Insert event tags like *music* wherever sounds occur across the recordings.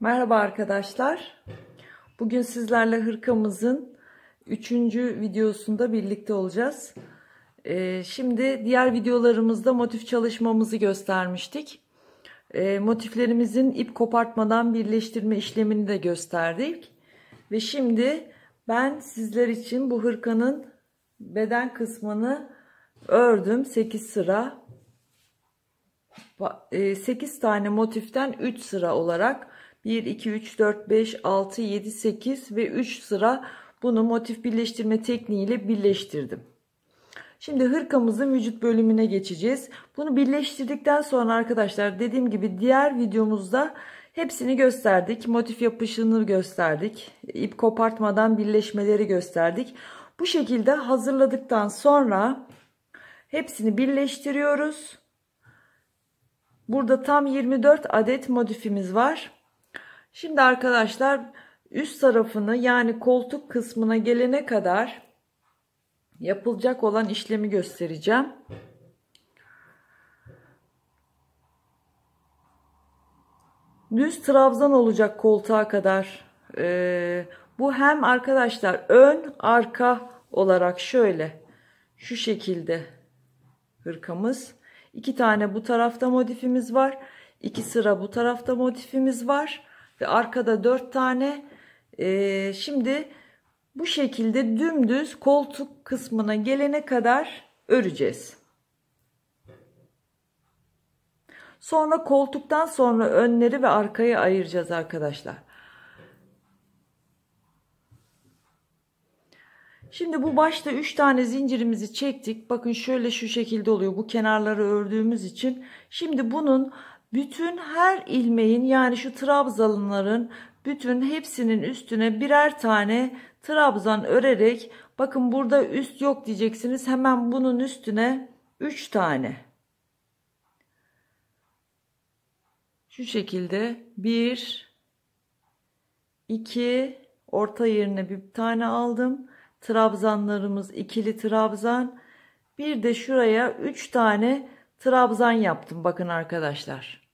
Merhaba arkadaşlar. Bugün sizlerle hırkamızın 3. videosunda birlikte olacağız. Ee, şimdi diğer videolarımızda motif çalışmamızı göstermiştik. Ee, motiflerimizin ip kopartmadan birleştirme işlemini de gösterdik. Ve şimdi ben sizler için bu hırkanın beden kısmını ördüm. 8 sıra. 8 e, tane motiften 3 sıra olarak 1, 2, 3, 4, 5, 6, 7, 8 ve 3 sıra bunu motif birleştirme tekniğiyle birleştirdim. Şimdi hırkamızın vücut bölümüne geçeceğiz. Bunu birleştirdikten sonra arkadaşlar dediğim gibi diğer videomuzda hepsini gösterdik. Motif yapışını gösterdik. İp kopartmadan birleşmeleri gösterdik. Bu şekilde hazırladıktan sonra hepsini birleştiriyoruz. Burada tam 24 adet modifimiz var. Şimdi arkadaşlar üst tarafını yani koltuk kısmına gelene kadar yapılacak olan işlemi göstereceğim. Düz trabzan olacak koltuğa kadar. Ee, bu hem arkadaşlar ön arka olarak şöyle şu şekilde hırkamız. İki tane bu tarafta modifimiz var. İki sıra bu tarafta modifimiz var ve arkada 4 tane. E, şimdi bu şekilde dümdüz koltuk kısmına gelene kadar öreceğiz. Sonra koltuktan sonra önleri ve arkayı ayıracağız arkadaşlar. Şimdi bu başta 3 tane zincirimizi çektik. Bakın şöyle şu şekilde oluyor. Bu kenarları ördüğümüz için. Şimdi bunun bütün her ilmeğin yani şu trabzanların bütün hepsinin üstüne birer tane trabzan örerek bakın burada üst yok diyeceksiniz hemen bunun üstüne 3 tane şu şekilde 1 2 orta yerine bir tane aldım trabzanlarımız ikili trabzan bir de şuraya 3 tane trabzan yaptım bakın arkadaşlar.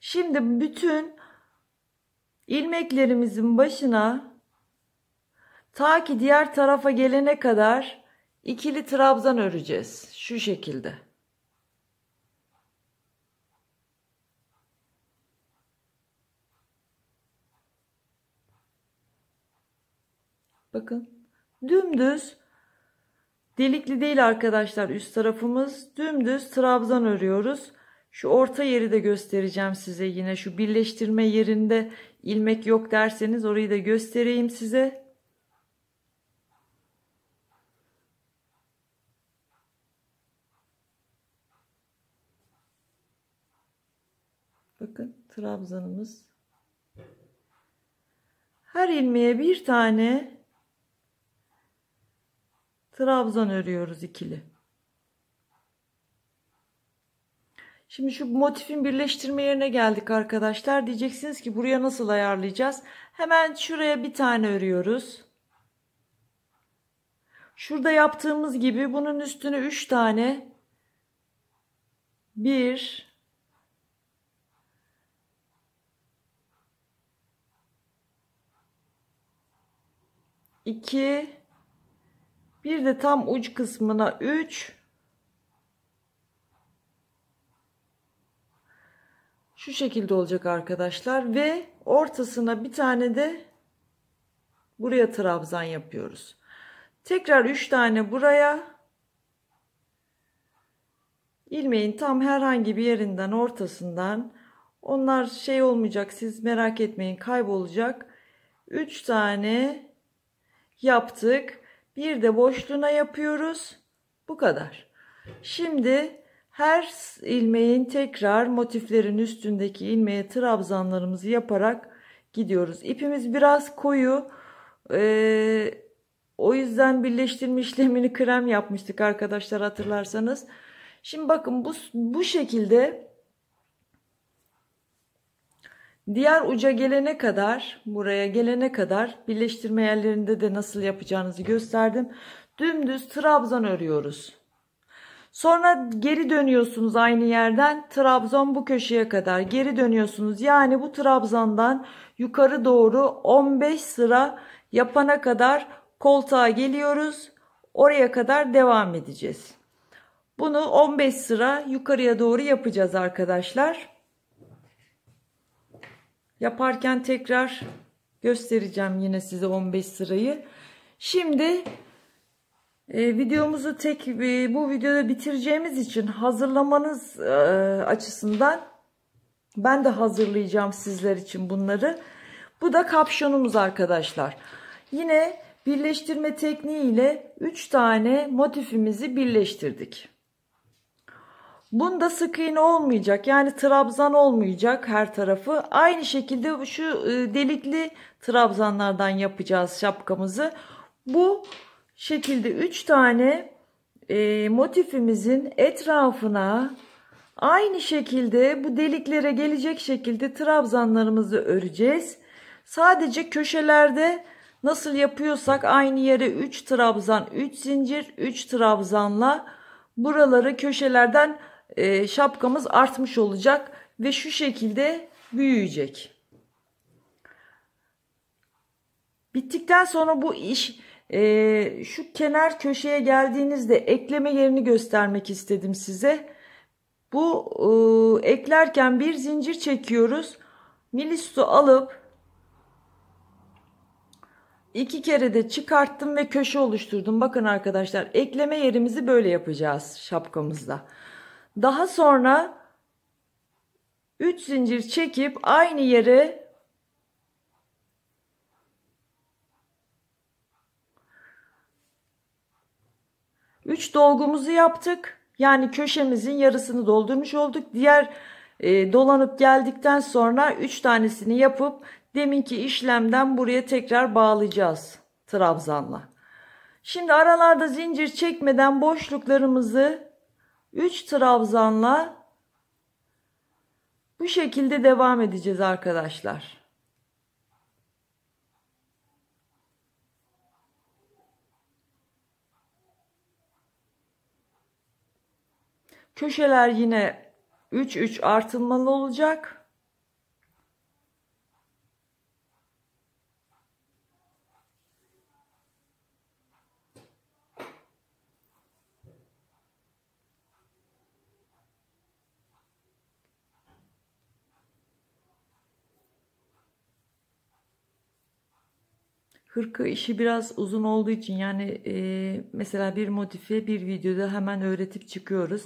Şimdi bütün ilmeklerimizin başına ta ki diğer tarafa gelene kadar ikili trabzan öreceğiz. Şu şekilde. Bakın dümdüz Delikli değil arkadaşlar üst tarafımız. Dümdüz trabzan örüyoruz. Şu orta yeri de göstereceğim size yine. Şu birleştirme yerinde ilmek yok derseniz orayı da göstereyim size. Bakın trabzanımız. Her ilmeğe bir tane trabzan örüyoruz ikili Şimdi şu motifin birleştirme yerine geldik arkadaşlar. Diyeceksiniz ki buraya nasıl ayarlayacağız? Hemen şuraya bir tane örüyoruz. Şurada yaptığımız gibi bunun üstüne 3 tane 1 2 bir de tam uç kısmına 3. Şu şekilde olacak arkadaşlar. Ve ortasına bir tane de buraya trabzan yapıyoruz. Tekrar 3 tane buraya. Ilmeğin tam herhangi bir yerinden ortasından. Onlar şey olmayacak siz merak etmeyin kaybolacak. 3 tane yaptık. Bir de boşluğuna yapıyoruz. Bu kadar. Şimdi her ilmeğin tekrar motiflerin üstündeki ilmeğe trabzanlarımızı yaparak gidiyoruz. İpimiz biraz koyu. Ee, o yüzden birleştirme işlemini krem yapmıştık arkadaşlar hatırlarsanız. Şimdi bakın bu, bu şekilde Diğer uca gelene kadar, buraya gelene kadar birleştirme yerlerinde de nasıl yapacağınızı gösterdim. Dümdüz trabzan örüyoruz. Sonra geri dönüyorsunuz aynı yerden trabzan bu köşeye kadar geri dönüyorsunuz. Yani bu trabzandan yukarı doğru 15 sıra yapana kadar koltuğa geliyoruz. Oraya kadar devam edeceğiz. Bunu 15 sıra yukarıya doğru yapacağız arkadaşlar. Yaparken tekrar göstereceğim yine size 15 sırayı. Şimdi e, videomuzu tek e, bu videoda bitireceğimiz için hazırlamanız e, açısından ben de hazırlayacağım sizler için bunları. Bu da kapşonumuz arkadaşlar. Yine birleştirme tekniği ile 3 tane motifimizi birleştirdik. Bunda sık iğne olmayacak. Yani trabzan olmayacak her tarafı. Aynı şekilde şu e, delikli trabzanlardan yapacağız şapkamızı. Bu şekilde 3 tane e, motifimizin etrafına aynı şekilde bu deliklere gelecek şekilde trabzanlarımızı öreceğiz. Sadece köşelerde nasıl yapıyorsak aynı yere 3 trabzan 3 zincir 3 trabzanla buraları köşelerden e, şapkamız artmış olacak ve şu şekilde büyüyecek. Bittikten sonra bu iş e, şu kenar köşeye geldiğinizde ekleme yerini göstermek istedim size. Bu e, eklerken bir zincir çekiyoruz. Milisto alıp iki kere de çıkarttım ve köşe oluşturdum. Bakın arkadaşlar ekleme yerimizi böyle yapacağız şapkamızda. Daha sonra 3 zincir çekip aynı yere Üç dolgumuzu yaptık. Yani köşemizin yarısını doldurmuş olduk. Diğer e, dolanıp geldikten sonra üç tanesini yapıp deminki işlemden buraya tekrar bağlayacağız trabzanla. Şimdi aralarda zincir çekmeden boşluklarımızı 3 trabzanla bu şekilde devam edeceğiz arkadaşlar. Köşeler yine 3 3 artılmalı olacak. Hırka işi biraz uzun olduğu için yani e, mesela bir motifi bir videoda hemen öğretip çıkıyoruz.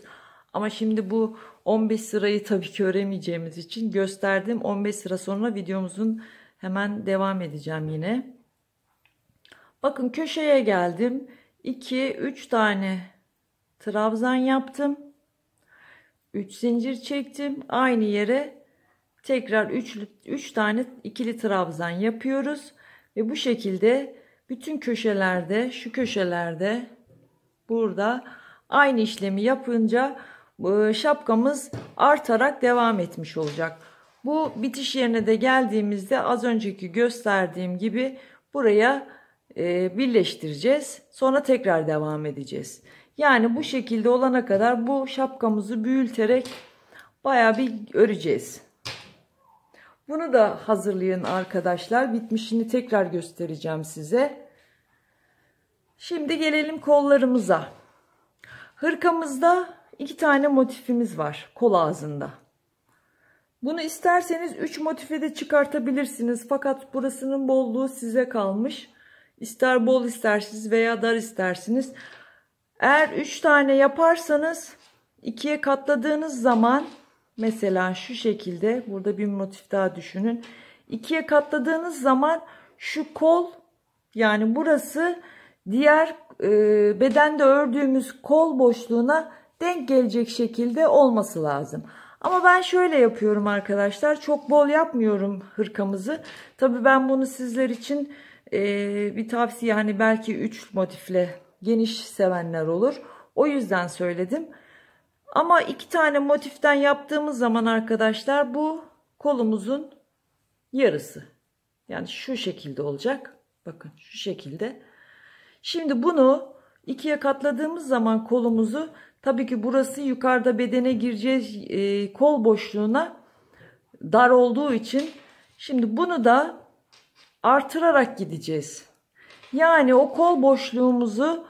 Ama şimdi bu 15 sırayı tabii ki öğremeyeceğimiz için gösterdim. 15 sıra sonra videomuzun hemen devam edeceğim yine. Bakın köşeye geldim. 2 3 tane trabzan yaptım. 3 zincir çektim. Aynı yere tekrar 3 3 tane ikili trabzan yapıyoruz. Ve bu şekilde bütün köşelerde şu köşelerde burada aynı işlemi yapınca e, şapkamız artarak devam etmiş olacak. Bu bitiş yerine de geldiğimizde az önceki gösterdiğim gibi buraya e, birleştireceğiz. Sonra tekrar devam edeceğiz. Yani bu şekilde olana kadar bu şapkamızı büyülterek baya bir öreceğiz. Bunu da hazırlayın arkadaşlar. Bitmişini tekrar göstereceğim size. Şimdi gelelim kollarımıza. Hırkamızda iki tane motifimiz var kol ağzında. Bunu isterseniz 3 motife de çıkartabilirsiniz. Fakat burasının bolluğu size kalmış. İster bol istersiniz veya dar istersiniz. Eğer 3 tane yaparsanız ikiye katladığınız zaman Mesela şu şekilde burada bir motif daha düşünün. İkiye katladığınız zaman şu kol yani burası diğer e, bedende ördüğümüz kol boşluğuna denk gelecek şekilde olması lazım. Ama ben şöyle yapıyorum arkadaşlar. Çok bol yapmıyorum hırkamızı. Tabi ben bunu sizler için e, bir tavsiye hani belki 3 motifle geniş sevenler olur. O yüzden söyledim. Ama iki tane motiften yaptığımız zaman arkadaşlar bu kolumuzun yarısı. Yani şu şekilde olacak. Bakın şu şekilde. Şimdi bunu ikiye katladığımız zaman kolumuzu tabii ki burası yukarıda bedene gireceğiz e, kol boşluğuna dar olduğu için şimdi bunu da artırarak gideceğiz. Yani o kol boşluğumuzu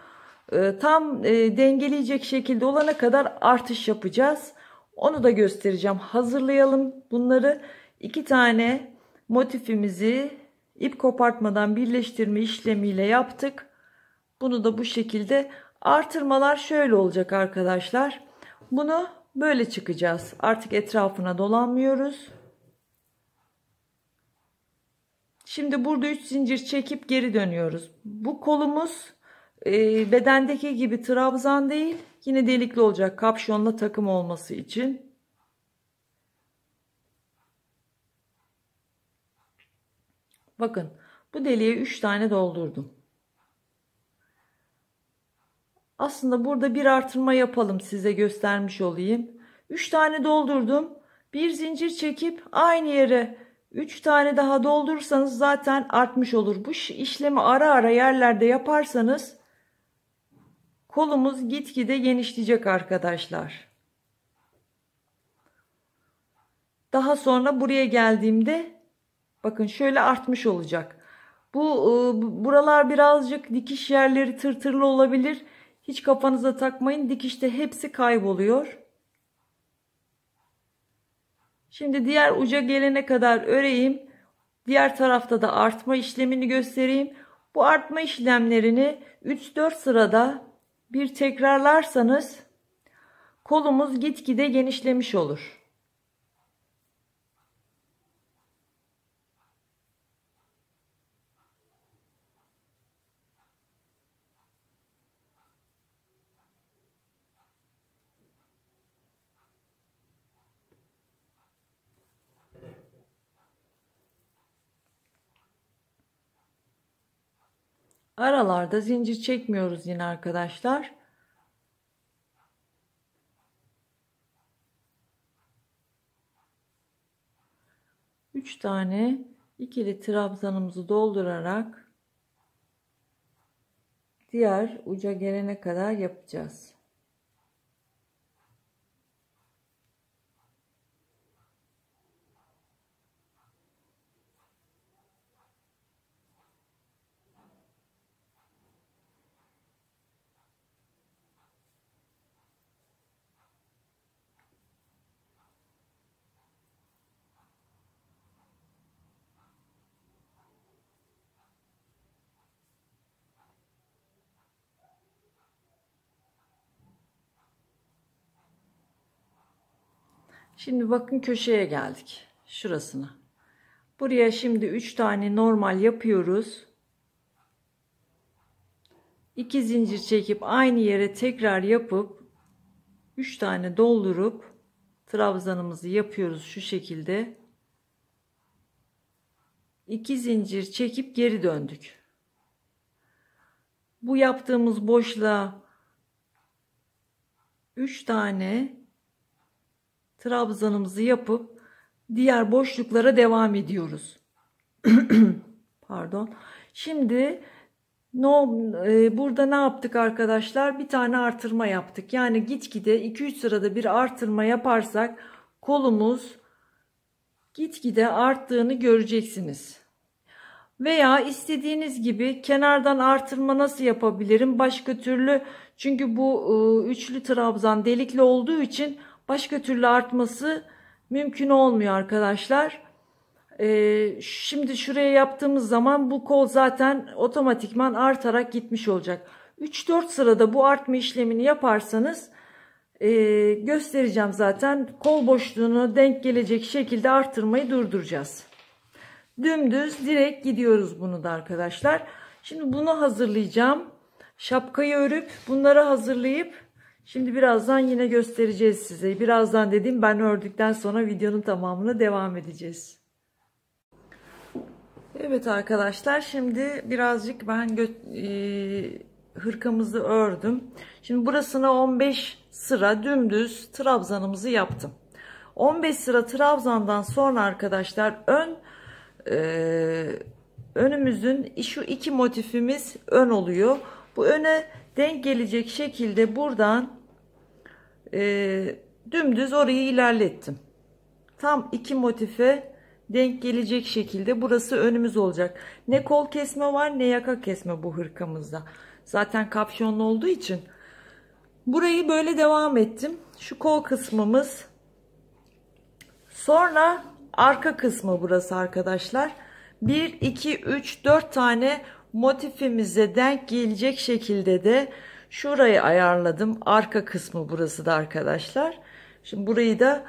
ee, tam e, dengeleyecek şekilde olana kadar artış yapacağız. Onu da göstereceğim. Hazırlayalım bunları. İki tane motifimizi ip kopartmadan birleştirme işlemiyle yaptık. Bunu da bu şekilde artırmalar şöyle olacak arkadaşlar. Bunu böyle çıkacağız. Artık etrafına dolanmıyoruz. Şimdi burada 3 zincir çekip geri dönüyoruz. Bu kolumuz ee, bedendeki gibi trabzan değil yine delikli olacak kapşonla takım olması için. Bakın bu deliğe 3 tane doldurdum. Aslında burada bir artırma yapalım size göstermiş olayım. 3 tane doldurdum. Bir zincir çekip aynı yere 3 tane daha doldursanız zaten artmış olur. Bu işlemi ara ara yerlerde yaparsanız Kolumuz gitgide genişleyecek arkadaşlar. Daha sonra buraya geldiğimde bakın şöyle artmış olacak. Bu e, buralar birazcık dikiş yerleri tırtırlı olabilir. Hiç kafanıza takmayın. Dikişte hepsi kayboluyor. Şimdi diğer uca gelene kadar öreyim. Diğer tarafta da artma işlemini göstereyim. Bu artma işlemlerini 3-4 sırada bir tekrarlarsanız kolumuz gitgide genişlemiş olur. Aralarda zincir çekmiyoruz yine arkadaşlar. Üç tane ikili trabzanımızı doldurarak diğer uca gelene kadar yapacağız. Şimdi bakın köşeye geldik. Şurasına. Buraya şimdi 3 tane normal yapıyoruz. 2 zincir çekip aynı yere tekrar yapıp 3 tane doldurup trabzanımızı yapıyoruz şu şekilde. 2 zincir çekip geri döndük. Bu yaptığımız boşluğa 3 tane trabzanımızı yapıp diğer boşluklara devam ediyoruz. *clears throat* Pardon. Şimdi no, e, burada ne yaptık arkadaşlar? Bir tane artırma yaptık. Yani gitgide 2-3 sırada bir artırma yaparsak kolumuz gitgide arttığını göreceksiniz. Veya istediğiniz gibi kenardan artırma nasıl yapabilirim? Başka türlü çünkü bu e, üçlü trabzan delikli olduğu için Başka türlü artması mümkün olmuyor arkadaşlar. Ee, şimdi şuraya yaptığımız zaman bu kol zaten otomatikman artarak gitmiş olacak. 3-4 sırada bu artma işlemini yaparsanız e, göstereceğim zaten. Kol boşluğunu denk gelecek şekilde artırmayı durduracağız. Dümdüz direkt gidiyoruz bunu da arkadaşlar. Şimdi bunu hazırlayacağım. Şapkayı örüp bunları hazırlayıp Şimdi birazdan yine göstereceğiz size. Birazdan dedim ben ördükten sonra videonun tamamını devam edeceğiz. Evet arkadaşlar şimdi birazcık ben e, hırkamızı ördüm. Şimdi burasına 15 sıra dümdüz trabzanımızı yaptım. 15 sıra trabzandan sonra arkadaşlar ön e, önümüzün şu iki motifimiz ön oluyor. Bu öne denk gelecek şekilde buradan e, dümdüz orayı ilerlettim. Tam iki motife denk gelecek şekilde burası önümüz olacak. Ne kol kesme var ne yaka kesme bu hırkamızda. Zaten kapşonlu olduğu için. Burayı böyle devam ettim. Şu kol kısmımız. Sonra arka kısmı burası arkadaşlar. 1, 2, 3, 4 tane motifimize denk gelecek şekilde de şurayı ayarladım. Arka kısmı burası da arkadaşlar. Şimdi burayı da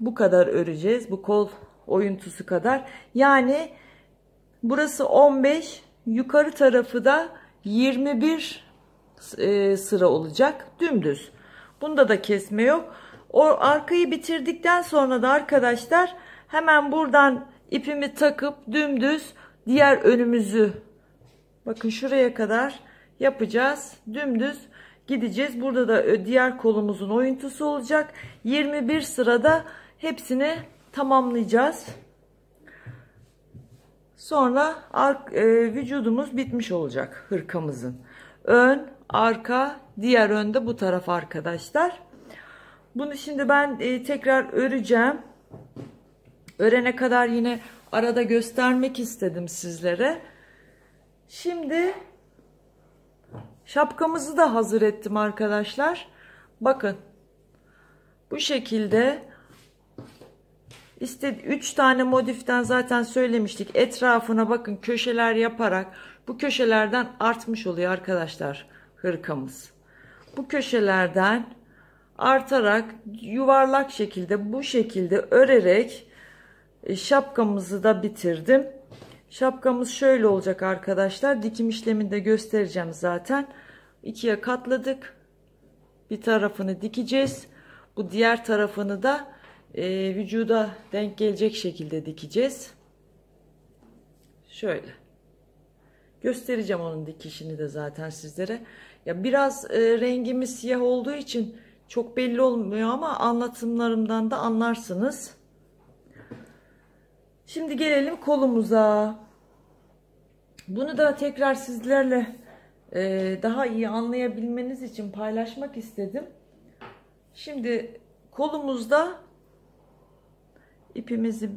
bu kadar öreceğiz. Bu kol oyuntusu kadar. Yani burası 15, yukarı tarafı da 21 e, sıra olacak. Dümdüz. Bunda da kesme yok. O arkayı bitirdikten sonra da arkadaşlar hemen buradan ipimi takıp dümdüz diğer önümüzü Bakın şuraya kadar yapacağız. Dümdüz gideceğiz. Burada da e, diğer kolumuzun oyuntusu olacak. 21 sırada hepsini tamamlayacağız. Sonra e, vücudumuz bitmiş olacak hırkamızın. Ön, arka, diğer önde bu taraf arkadaşlar. Bunu şimdi ben e, tekrar öreceğim. Örene kadar yine arada göstermek istedim sizlere. Şimdi şapkamızı da hazır ettim arkadaşlar. Bakın bu şekilde işte 3 tane modiften zaten söylemiştik. Etrafına bakın köşeler yaparak bu köşelerden artmış oluyor arkadaşlar hırkamız. Bu köşelerden artarak yuvarlak şekilde bu şekilde örerek e, şapkamızı da bitirdim. Şapkamız şöyle olacak arkadaşlar. Dikim işlemini de göstereceğim zaten. İkiye katladık. Bir tarafını dikeceğiz. Bu diğer tarafını da e, vücuda denk gelecek şekilde dikeceğiz. Şöyle. Göstereceğim onun dikişini de zaten sizlere. Ya biraz e, rengimiz siyah olduğu için çok belli olmuyor ama anlatımlarımdan da anlarsınız. Şimdi gelelim kolumuza. Bunu da tekrar sizlerle e, daha iyi anlayabilmeniz için paylaşmak istedim. Şimdi kolumuzda ipimizi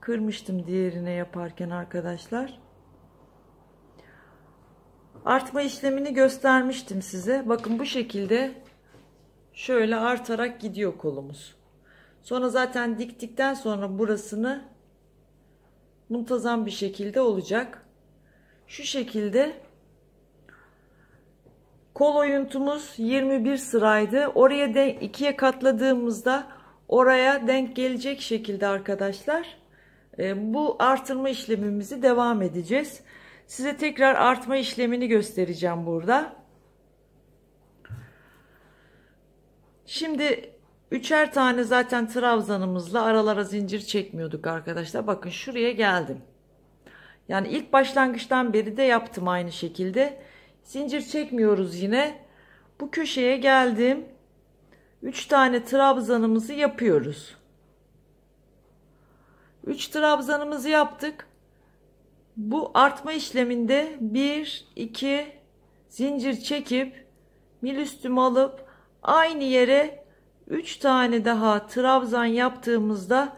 kırmıştım diğerine yaparken arkadaşlar. Artma işlemini göstermiştim size. Bakın bu şekilde şöyle artarak gidiyor kolumuz. Sonra zaten diktikten sonra burasını muntazam bir şekilde olacak. Şu şekilde kol oyuntumuz 21 sıraydı. Oraya de ikiye katladığımızda oraya denk gelecek şekilde arkadaşlar ee, bu artırma işlemimizi devam edeceğiz. Size tekrar artma işlemini göstereceğim burada. Şimdi üçer tane zaten trabzanımızla aralara zincir çekmiyorduk arkadaşlar. Bakın şuraya geldim. Yani ilk başlangıçtan beri de yaptım aynı şekilde. Zincir çekmiyoruz yine. Bu köşeye geldim. 3 tane trabzanımızı yapıyoruz. 3 trabzanımızı yaptık. Bu artma işleminde 1 2 zincir çekip mil üstümü alıp aynı yere 3 tane daha trabzan yaptığımızda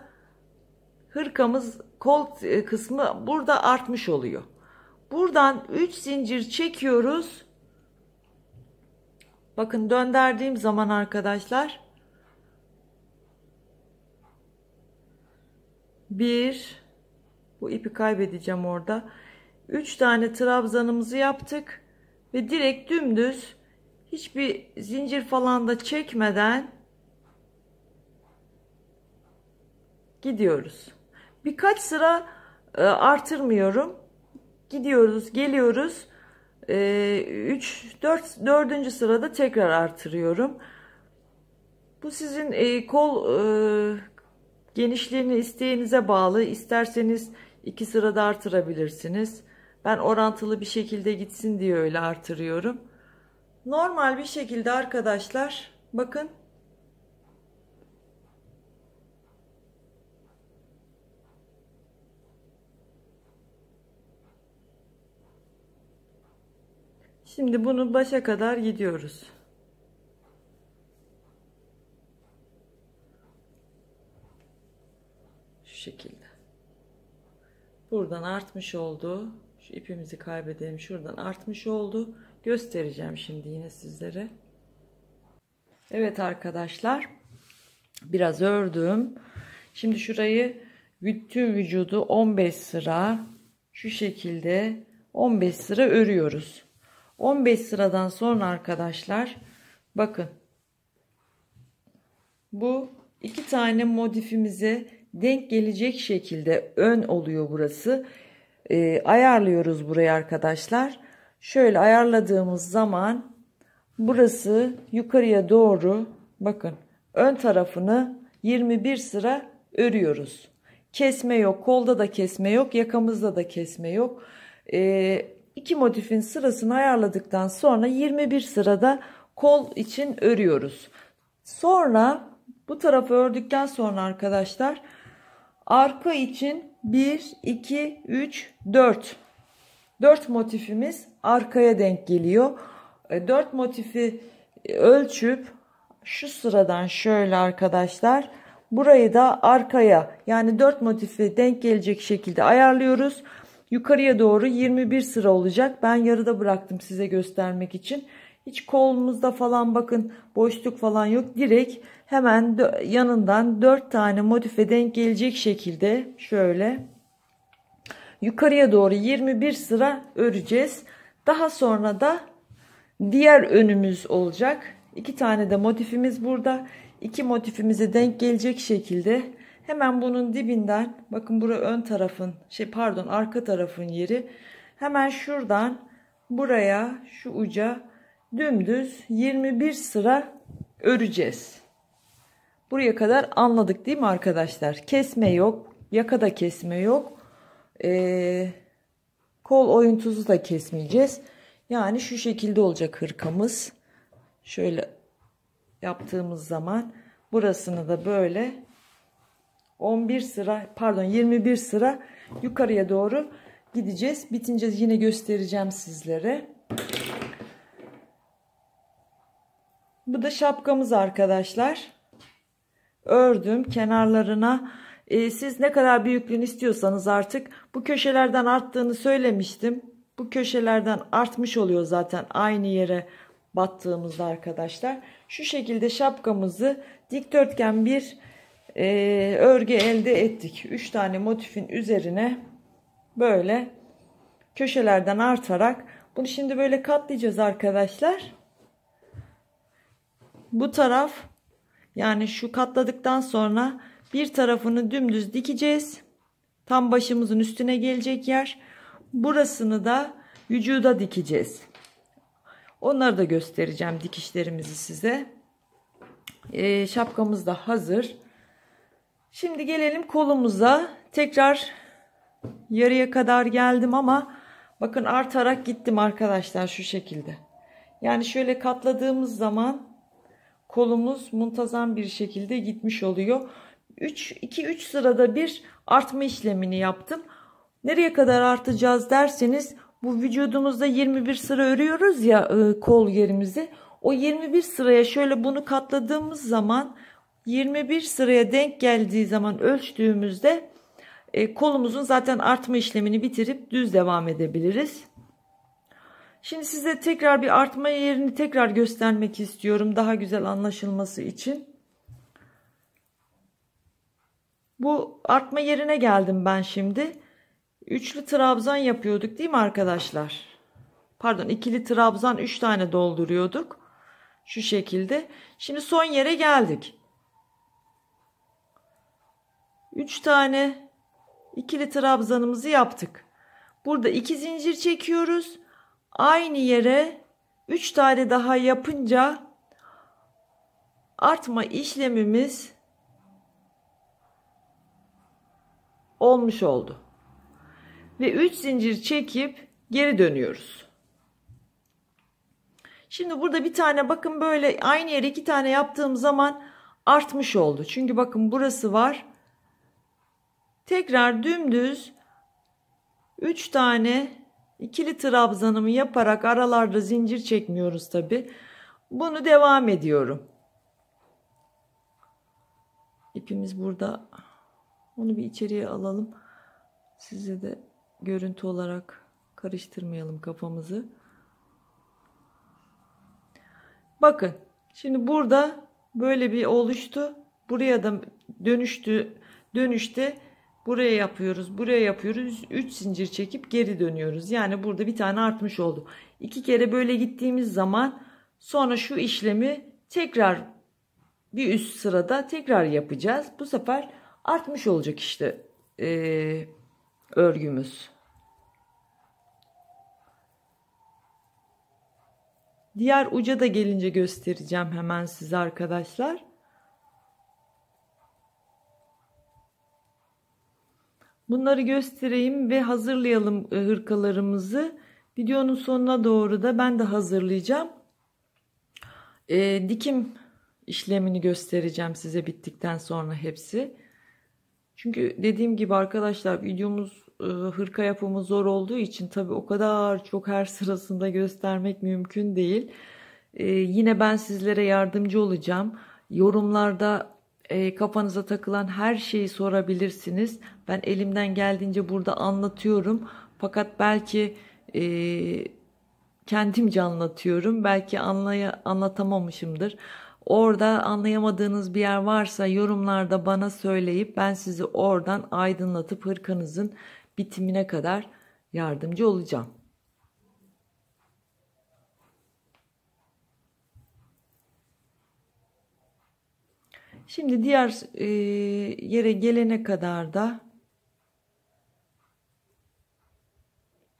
hırkamız kol e, kısmı burada artmış oluyor. Buradan 3 zincir çekiyoruz. Bakın dönderdiğim zaman arkadaşlar 1 bu ipi kaybedeceğim orada. 3 tane trabzanımızı yaptık ve direkt dümdüz hiçbir zincir falan da çekmeden gidiyoruz birkaç sıra e, artırmıyorum. Gidiyoruz, geliyoruz. 3 4 4. sırada tekrar artırıyorum. Bu sizin e, kol e, genişliğini isteğinize bağlı. İsterseniz iki sırada artırabilirsiniz. Ben orantılı bir şekilde gitsin diye öyle artırıyorum. Normal bir şekilde arkadaşlar bakın Şimdi bunu başa kadar gidiyoruz. Şu şekilde. Buradan artmış oldu. Şu ipimizi kaybedelim. Şuradan artmış oldu. Göstereceğim şimdi yine sizlere. Evet arkadaşlar. Biraz ördüm. Şimdi şurayı bütün vücudu 15 sıra şu şekilde 15 sıra örüyoruz. 15 sıradan sonra arkadaşlar bakın bu iki tane modifimize denk gelecek şekilde ön oluyor burası ee, ayarlıyoruz burayı arkadaşlar şöyle ayarladığımız zaman burası yukarıya doğru bakın ön tarafını 21 sıra örüyoruz kesme yok kolda da kesme yok yakamızda da kesme yok ee, iki motifin sırasını ayarladıktan sonra 21 sırada kol için örüyoruz. Sonra bu tarafı ördükten sonra arkadaşlar arka için 1 2 3 4 4 motifimiz arkaya denk geliyor. 4 e, motifi e, ölçüp şu sıradan şöyle arkadaşlar burayı da arkaya yani 4 motifi denk gelecek şekilde ayarlıyoruz. Yukarıya doğru 21 sıra olacak. Ben yarıda bıraktım size göstermek için. Hiç kolumuzda falan bakın boşluk falan yok. Direkt hemen yanından 4 tane motife denk gelecek şekilde şöyle yukarıya doğru 21 sıra öreceğiz. Daha sonra da diğer önümüz olacak. 2 tane de motifimiz burada. 2 motifimize denk gelecek şekilde Hemen bunun dibinden bakın bura ön tarafın şey pardon arka tarafın yeri. Hemen şuradan buraya şu uca dümdüz 21 sıra öreceğiz. Buraya kadar anladık değil mi arkadaşlar? Kesme yok. yaka da kesme yok. Ee, kol oyuntuzu da kesmeyeceğiz. Yani şu şekilde olacak hırkamız. Şöyle yaptığımız zaman burasını da böyle 11 sıra pardon 21 sıra yukarıya doğru gideceğiz. Bitince yine göstereceğim sizlere. Bu da şapkamız arkadaşlar. Ördüm kenarlarına. Ee, siz ne kadar büyüklüğünü istiyorsanız artık bu köşelerden arttığını söylemiştim. Bu köşelerden artmış oluyor zaten aynı yere battığımızda arkadaşlar. Şu şekilde şapkamızı dikdörtgen bir e, örgü elde ettik. 3 tane motifin üzerine böyle köşelerden artarak bunu şimdi böyle katlayacağız arkadaşlar. Bu taraf yani şu katladıktan sonra bir tarafını dümdüz dikeceğiz. Tam başımızın üstüne gelecek yer. Burasını da vücuda dikeceğiz. Onları da göstereceğim dikişlerimizi size. E, şapkamız da hazır. Şimdi gelelim kolumuza. Tekrar yarıya kadar geldim ama bakın artarak gittim arkadaşlar şu şekilde. Yani şöyle katladığımız zaman kolumuz muntazam bir şekilde gitmiş oluyor. 3 2 3 sırada bir artma işlemini yaptım. Nereye kadar artacağız derseniz bu vücudumuzda 21 sıra örüyoruz ya e, kol yerimizi. O 21 sıraya şöyle bunu katladığımız zaman 21 sıraya denk geldiği zaman ölçtüğümüzde e, kolumuzun zaten artma işlemini bitirip düz devam edebiliriz. Şimdi size tekrar bir artma yerini tekrar göstermek istiyorum daha güzel anlaşılması için. Bu artma yerine geldim ben şimdi. Üçlü trabzan yapıyorduk değil mi arkadaşlar? Pardon ikili trabzan üç tane dolduruyorduk. Şu şekilde. Şimdi son yere geldik. 3 tane ikili trabzanımızı yaptık. Burada 2 zincir çekiyoruz. Aynı yere 3 tane daha yapınca artma işlemimiz olmuş oldu. Ve 3 zincir çekip geri dönüyoruz. Şimdi burada bir tane bakın böyle aynı yere iki tane yaptığım zaman artmış oldu. Çünkü bakın burası var. Tekrar dümdüz 3 tane ikili trabzanımı yaparak aralarda zincir çekmiyoruz tabi. Bunu devam ediyorum. İpimiz burada. Onu bir içeriye alalım. Size de görüntü olarak karıştırmayalım kafamızı. Bakın şimdi burada böyle bir oluştu. Buraya da dönüştü. Dönüşte Buraya yapıyoruz, buraya yapıyoruz. 3 zincir çekip geri dönüyoruz. Yani burada bir tane artmış oldu. 2 kere böyle gittiğimiz zaman sonra şu işlemi tekrar bir üst sırada tekrar yapacağız. Bu sefer artmış olacak işte ee, örgümüz. Diğer uca da gelince göstereceğim hemen size arkadaşlar. Bunları göstereyim ve hazırlayalım e, hırkalarımızı. Videonun sonuna doğru da ben de hazırlayacağım. E, dikim işlemini göstereceğim size bittikten sonra hepsi. Çünkü dediğim gibi arkadaşlar videomuz e, hırka yapımı zor olduğu için tabi o kadar çok her *laughs* sırasında göstermek mümkün değil. E, yine ben sizlere yardımcı olacağım. Yorumlarda e, kafanıza takılan her şeyi sorabilirsiniz. Ben elimden geldiğince burada anlatıyorum. Fakat belki e, kendimce anlatıyorum. Belki anlaya, anlatamamışımdır. Orada anlayamadığınız bir yer varsa yorumlarda bana söyleyip ben sizi oradan aydınlatıp hırkanızın bitimine kadar yardımcı olacağım. Şimdi diğer e, yere gelene kadar da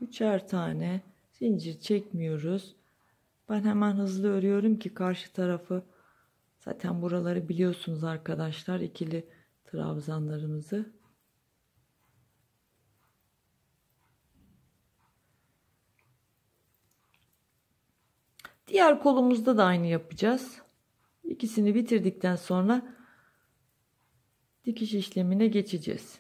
üçer tane zincir çekmiyoruz. Ben hemen hızlı örüyorum ki karşı tarafı zaten buraları biliyorsunuz arkadaşlar ikili trabzanlarımızı. Diğer kolumuzda da aynı yapacağız. İkisini bitirdikten sonra dikiş işlemine geçeceğiz.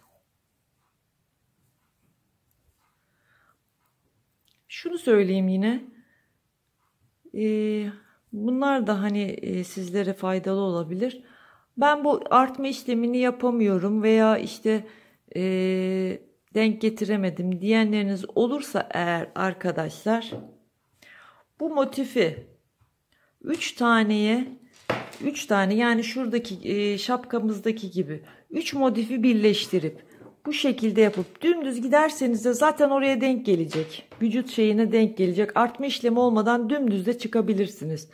Şunu söyleyeyim yine. Ee, bunlar da hani e, sizlere faydalı olabilir. Ben bu artma işlemini yapamıyorum veya işte e, denk getiremedim diyenleriniz olursa eğer arkadaşlar bu motifi 3 taneye 3 tane yani şuradaki e, şapkamızdaki gibi 3 modifi birleştirip bu şekilde yapıp dümdüz giderseniz de zaten oraya denk gelecek. Vücut şeyine denk gelecek. Artma işlemi olmadan dümdüz de çıkabilirsiniz.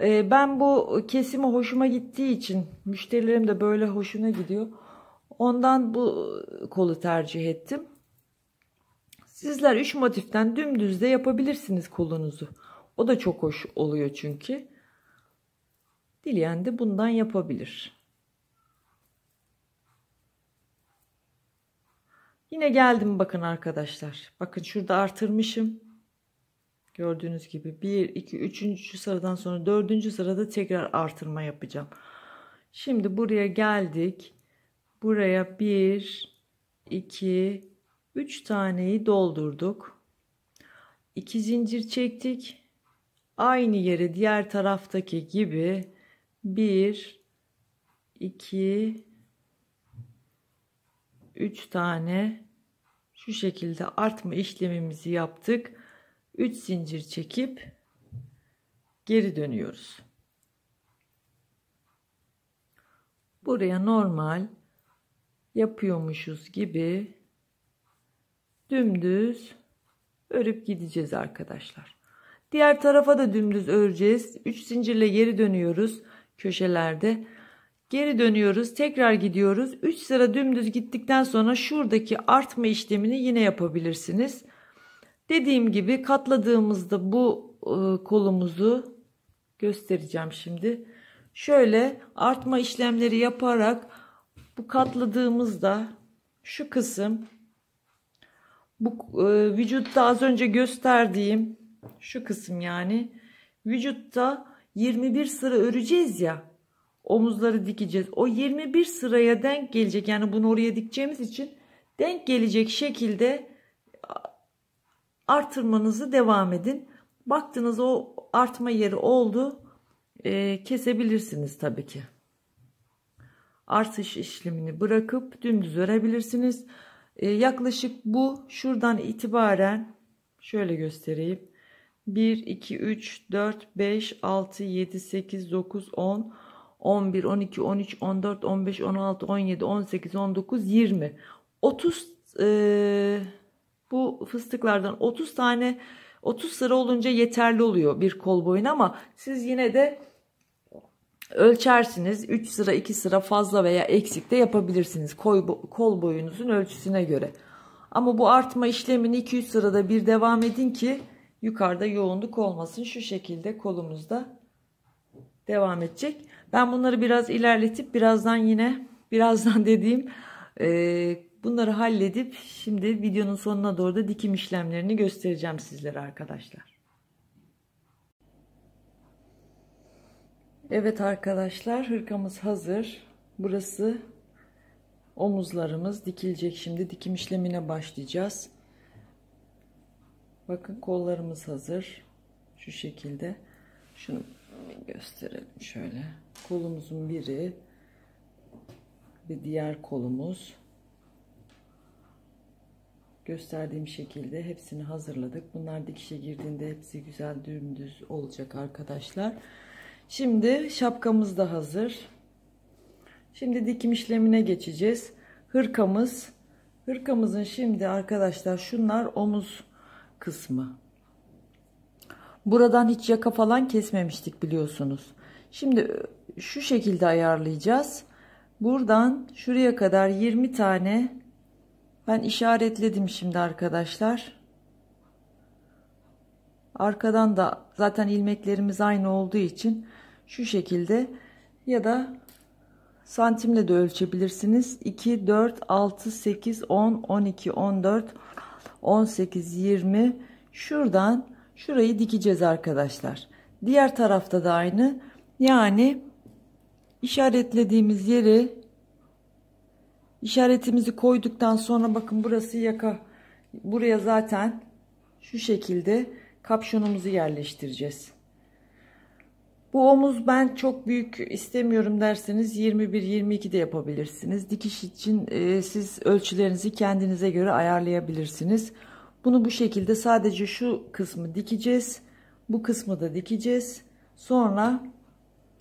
E, ben bu kesimi hoşuma gittiği için müşterilerim de böyle hoşuna gidiyor. Ondan bu kolu tercih ettim. Sizler 3 motiften dümdüz de yapabilirsiniz kolunuzu. O da çok hoş oluyor çünkü. Dileyen de bundan yapabilir. Yine geldim bakın arkadaşlar. Bakın şurada artırmışım. Gördüğünüz gibi 1, 2, 3. sıradan sonra 4. sırada tekrar artırma yapacağım. Şimdi buraya geldik. Buraya 1, 2, 3 taneyi doldurduk. 2 zincir çektik. Aynı yere diğer taraftaki gibi 1 2 3 tane şu şekilde artma işlemimizi yaptık. 3 zincir çekip geri dönüyoruz. Buraya normal yapıyormuşuz gibi dümdüz örüp gideceğiz arkadaşlar. Diğer tarafa da dümdüz öreceğiz. 3 zincirle geri dönüyoruz köşelerde. Geri dönüyoruz. Tekrar gidiyoruz. 3 sıra dümdüz gittikten sonra şuradaki artma işlemini yine yapabilirsiniz. Dediğim gibi katladığımızda bu e, kolumuzu göstereceğim şimdi. Şöyle artma işlemleri yaparak bu katladığımızda şu kısım bu e, vücutta az önce gösterdiğim şu kısım yani vücutta 21 sıra öreceğiz ya. Omuzları dikeceğiz. O 21 sıraya denk gelecek. Yani bunu oraya dikeceğimiz için denk gelecek şekilde artırmanızı devam edin. Baktınız o artma yeri oldu. E, kesebilirsiniz tabii ki. Artış işlemini bırakıp dümdüz örebilirsiniz. E, yaklaşık bu şuradan itibaren şöyle göstereyim. 1, 2, 3, 4, 5, 6, 7, 8, 9, 10, 11, 12, 13, 14, 15, 16, 17, 18, 19, 20. 30 e, bu fıstıklardan 30 tane 30 sıra olunca yeterli oluyor bir kol boyuna ama siz yine de ölçersiniz. 3 sıra 2 sıra fazla veya eksik de yapabilirsiniz kol boyunuzun ölçüsüne göre. Ama bu artma işlemini 2-3 sırada bir devam edin ki yukarıda yoğunluk olmasın. Şu şekilde kolumuzda devam edecek. Ben bunları biraz ilerletip birazdan yine birazdan *laughs* dediğim e, bunları halledip şimdi videonun sonuna doğru da dikim işlemlerini göstereceğim sizlere arkadaşlar. Evet arkadaşlar hırkamız hazır. Burası omuzlarımız dikilecek. Şimdi dikim işlemine başlayacağız. Bakın kollarımız hazır. Şu şekilde. Şunu gösterelim şöyle. Kolumuzun biri ve diğer kolumuz. Gösterdiğim şekilde hepsini hazırladık. Bunlar dikişe girdiğinde hepsi güzel dümdüz olacak arkadaşlar. Şimdi şapkamız da hazır. Şimdi dikim işlemine geçeceğiz. Hırkamız. Hırkamızın şimdi arkadaşlar şunlar omuz kısmı. Buradan hiç yaka falan kesmemiştik biliyorsunuz. Şimdi e, şu şekilde ayarlayacağız. Buradan şuraya kadar 20 tane ben işaretledim şimdi arkadaşlar. Arkadan da zaten ilmeklerimiz aynı olduğu için şu şekilde ya da santimle de ölçebilirsiniz. 2, 4, 6, 8, 10, 12, 14, 18, 20 şuradan şurayı dikeceğiz arkadaşlar. Diğer tarafta da aynı. Yani işaretlediğimiz yeri işaretimizi koyduktan sonra bakın burası yaka. Buraya zaten şu şekilde kapşonumuzu yerleştireceğiz. Bu omuz ben çok büyük istemiyorum derseniz 21-22 de yapabilirsiniz. Dikiş için e, siz ölçülerinizi kendinize göre ayarlayabilirsiniz. Bunu bu şekilde sadece şu kısmı dikeceğiz. Bu kısmı da dikeceğiz. Sonra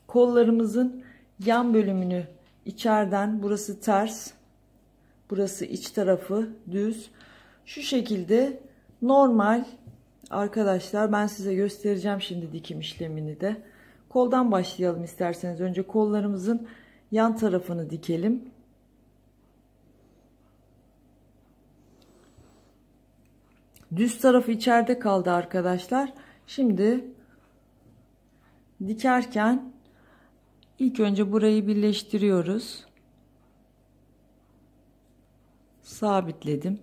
kollarımızın yan bölümünü içeriden burası ters. Burası iç tarafı düz. Şu şekilde normal arkadaşlar ben size göstereceğim şimdi dikim işlemini de. Koldan başlayalım isterseniz. Önce kollarımızın yan tarafını dikelim. Düz tarafı içeride kaldı arkadaşlar. Şimdi dikerken ilk önce burayı birleştiriyoruz. Sabitledim.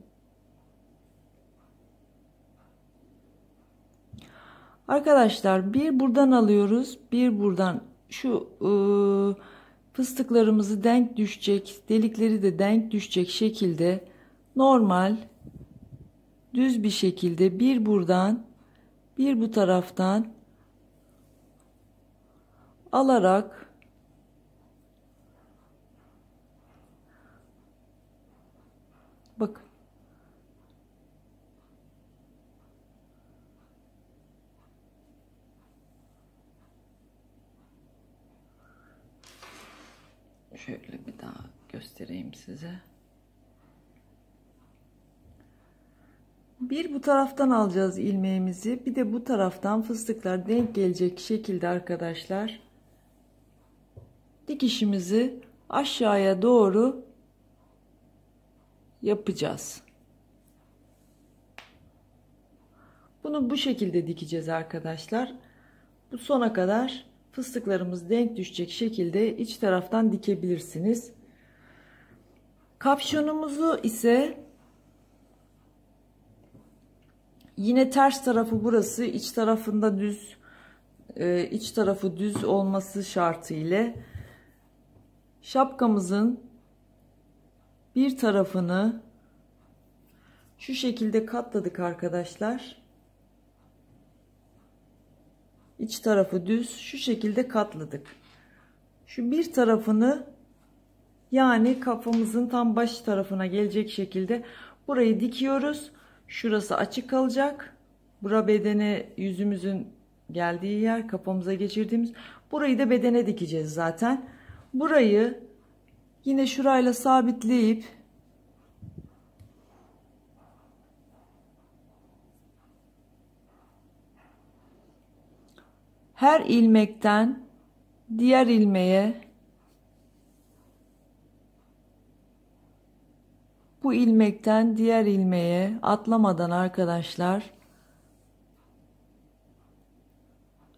Arkadaşlar bir buradan alıyoruz. Bir buradan şu ıı, fıstıklarımızı denk düşecek, delikleri de denk düşecek şekilde normal düz bir şekilde bir buradan bir bu taraftan alarak Şöyle bir daha göstereyim size. Bir bu taraftan alacağız ilmeğimizi. Bir de bu taraftan fıstıklar denk gelecek şekilde arkadaşlar. Dikişimizi aşağıya doğru yapacağız. Bunu bu şekilde dikeceğiz arkadaşlar. Bu sona kadar Fıstıklarımız denk düşecek şekilde iç taraftan dikebilirsiniz. Kapşonumuzu ise yine ters tarafı burası iç tarafında düz e, iç tarafı düz olması şartı ile şapkamızın bir tarafını şu şekilde katladık arkadaşlar iç tarafı düz şu şekilde katladık. Şu bir tarafını yani kafamızın tam baş tarafına gelecek şekilde burayı dikiyoruz. Şurası açık kalacak. Bura bedene yüzümüzün geldiği yer kafamıza geçirdiğimiz. Burayı da bedene dikeceğiz zaten. Burayı yine şurayla sabitleyip her ilmekten diğer ilmeğe bu ilmekten diğer ilmeğe atlamadan arkadaşlar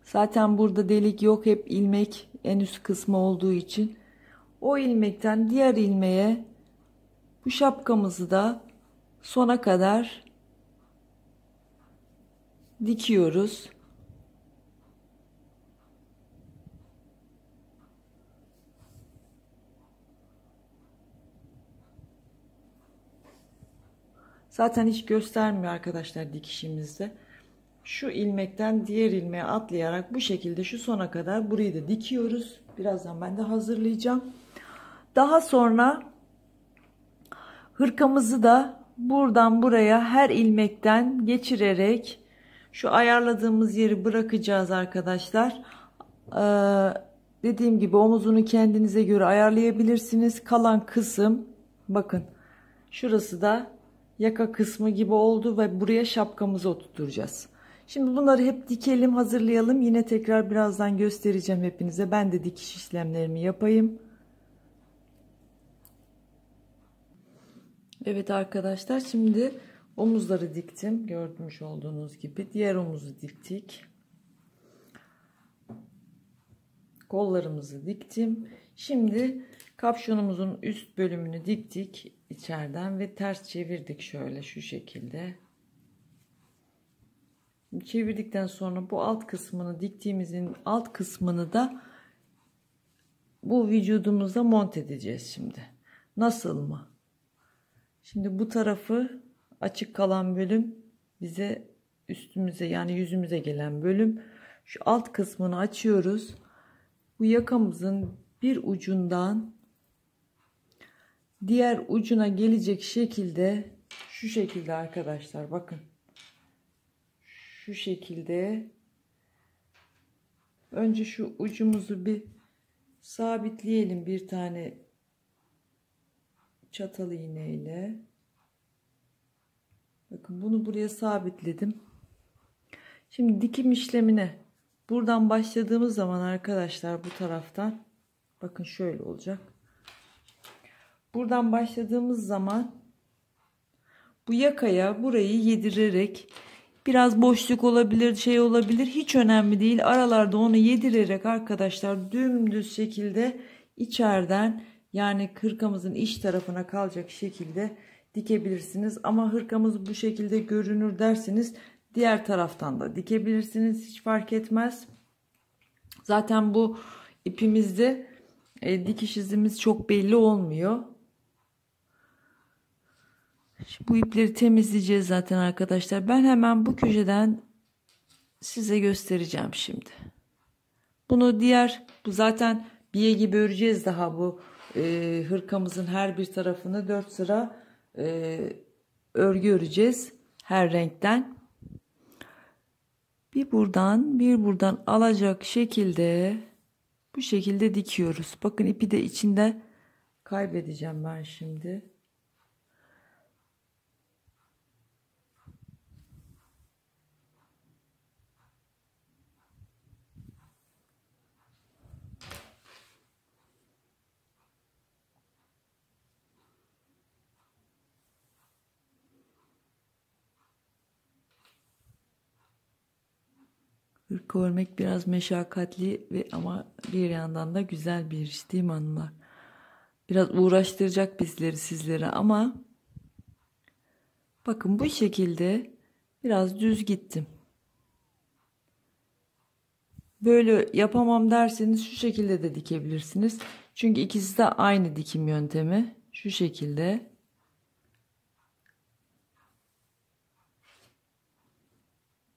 zaten burada delik yok hep ilmek en üst kısmı olduğu için o ilmekten diğer ilmeğe bu şapkamızı da sona kadar dikiyoruz. Zaten hiç göstermiyor arkadaşlar dikişimizde. Şu ilmekten diğer ilmeğe atlayarak bu şekilde şu sona kadar burayı da dikiyoruz. Birazdan ben de hazırlayacağım. Daha sonra hırkamızı da buradan buraya her ilmekten geçirerek şu ayarladığımız yeri bırakacağız arkadaşlar. Ee, dediğim gibi omuzunu kendinize göre ayarlayabilirsiniz. Kalan kısım bakın şurası da yaka kısmı gibi oldu ve buraya şapkamızı oturtacağız. Şimdi bunları hep dikelim hazırlayalım. Yine tekrar birazdan göstereceğim hepinize. Ben de dikiş işlemlerimi yapayım. Evet arkadaşlar şimdi omuzları diktim. Gördmüş olduğunuz gibi diğer omuzu diktik. Kollarımızı diktim. Şimdi Kapşonumuzun üst bölümünü diktik içeriden ve ters çevirdik şöyle şu şekilde. Çevirdikten sonra bu alt kısmını diktiğimizin alt kısmını da bu vücudumuza monte edeceğiz şimdi. Nasıl mı? Şimdi bu tarafı açık kalan bölüm bize üstümüze yani yüzümüze gelen bölüm. Şu alt kısmını açıyoruz. Bu yakamızın bir ucundan diğer ucuna gelecek şekilde şu şekilde arkadaşlar bakın şu şekilde önce şu ucumuzu bir sabitleyelim bir tane çatal iğneyle bakın bunu buraya sabitledim şimdi dikim işlemine buradan başladığımız zaman arkadaşlar bu taraftan bakın şöyle olacak Buradan başladığımız zaman bu yakaya burayı yedirerek biraz boşluk olabilir şey olabilir hiç önemli değil aralarda onu yedirerek arkadaşlar dümdüz şekilde içeriden yani hırkamızın iç tarafına kalacak şekilde dikebilirsiniz ama hırkamız bu şekilde görünür derseniz diğer taraftan da dikebilirsiniz hiç fark etmez zaten bu ipimizde e, dikiş izimiz çok belli olmuyor Şimdi bu ipleri temizleyeceğiz zaten arkadaşlar. Ben hemen bu köşeden size göstereceğim şimdi. Bunu diğer bu zaten biye gibi öreceğiz daha bu e, hırkamızın her bir tarafını 4 sıra e, örgü öreceğiz her renkten. Bir buradan bir buradan alacak şekilde bu şekilde dikiyoruz. Bakın ipi de içinde kaybedeceğim ben şimdi. Ülke örmek biraz meşakkatli ve ama bir yandan da güzel bir iş değil mi hanımlar? Biraz uğraştıracak bizleri sizlere ama bakın bu şekilde biraz düz gittim. Böyle yapamam derseniz şu şekilde de dikebilirsiniz. Çünkü ikisi de aynı dikim yöntemi. Şu şekilde.